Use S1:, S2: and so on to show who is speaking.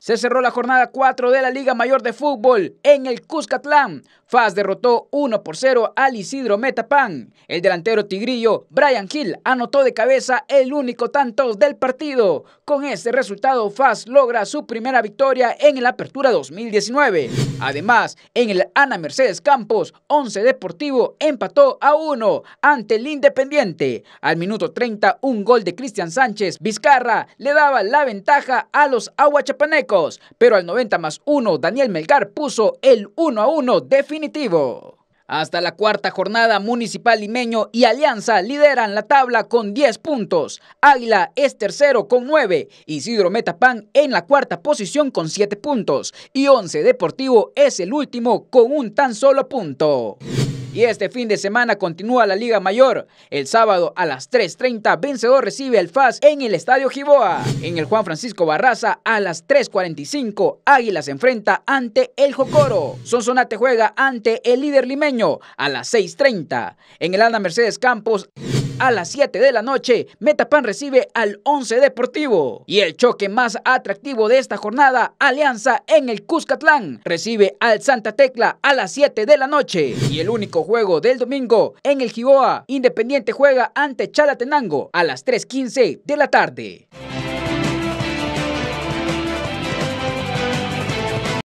S1: Se cerró la jornada 4 de la Liga Mayor de Fútbol en el Cuscatlán Faz derrotó 1 por 0 al Isidro Metapan. El delantero tigrillo Brian Hill anotó de cabeza el único tanto del partido. Con este resultado, Faz logra su primera victoria en la Apertura 2019. Además, en el Ana Mercedes Campos, 11 Deportivo empató a 1 ante el Independiente. Al minuto 30, un gol de Cristian Sánchez Vizcarra le daba la ventaja a los aguachapanecos, pero al 90 más 1, Daniel Melgar puso el 1 a 1 de hasta la cuarta jornada, Municipal Limeño y Alianza lideran la tabla con 10 puntos. Águila es tercero con 9. Isidro Metapán en la cuarta posición con 7 puntos. Y Once Deportivo es el último con un tan solo punto. Y este fin de semana continúa la Liga Mayor. El sábado a las 3.30 vencedor recibe al FAS en el Estadio Giboa. En el Juan Francisco Barraza a las 3.45 Águilas enfrenta ante el Jocoro. Sonsonate juega ante el líder limeño a las 6.30. En el Ana Mercedes Campos a las 7 de la noche, Metapan recibe al 11 Deportivo. Y el choque más atractivo de esta jornada, Alianza en el Cuscatlán, recibe al Santa Tecla a las 7 de la noche. Y el único juego del domingo en el Giboa, Independiente juega ante Chalatenango a las 3.15 de la tarde.